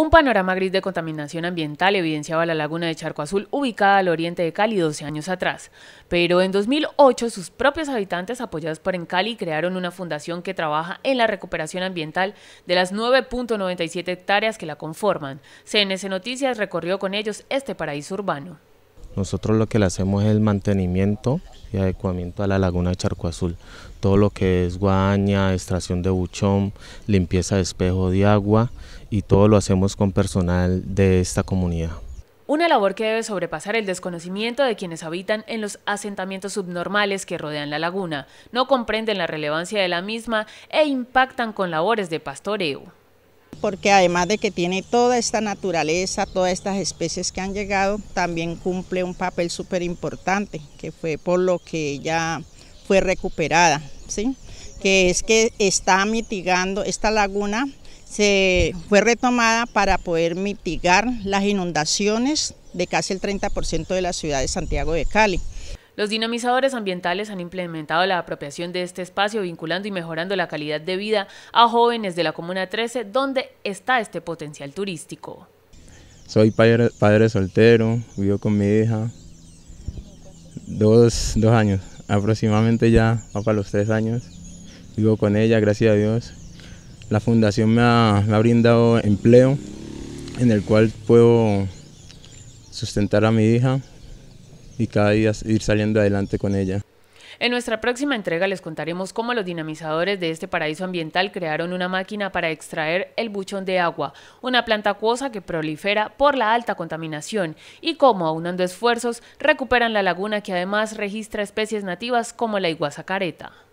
Un panorama gris de contaminación ambiental evidenciaba la laguna de Charco Azul ubicada al oriente de Cali 12 años atrás, pero en 2008 sus propios habitantes apoyados por Encali crearon una fundación que trabaja en la recuperación ambiental de las 9.97 hectáreas que la conforman. CNS Noticias recorrió con ellos este paraíso urbano. Nosotros lo que le hacemos es el mantenimiento y adecuamiento a la laguna de Charco Azul. Todo lo que es guaña, extracción de buchón, limpieza de espejo de agua y todo lo hacemos con personal de esta comunidad. Una labor que debe sobrepasar el desconocimiento de quienes habitan en los asentamientos subnormales que rodean la laguna, no comprenden la relevancia de la misma e impactan con labores de pastoreo porque además de que tiene toda esta naturaleza, todas estas especies que han llegado, también cumple un papel súper importante, que fue por lo que ya fue recuperada, ¿sí? que es que está mitigando esta laguna, se fue retomada para poder mitigar las inundaciones de casi el 30% de la ciudad de Santiago de Cali. Los dinamizadores ambientales han implementado la apropiación de este espacio vinculando y mejorando la calidad de vida a jóvenes de la Comuna 13 donde está este potencial turístico. Soy padre, soltero, vivo con mi hija, dos, años, aproximadamente ya va para los tres años, vivo con ella, gracias a Dios. La fundación me ha, me ha brindado empleo en el cual puedo sustentar a mi hija y cada día ir saliendo adelante con ella. En nuestra próxima entrega les contaremos cómo los dinamizadores de este paraíso ambiental crearon una máquina para extraer el buchón de agua, una planta acuosa que prolifera por la alta contaminación, y cómo, aunando esfuerzos, recuperan la laguna que además registra especies nativas como la iguazacareta.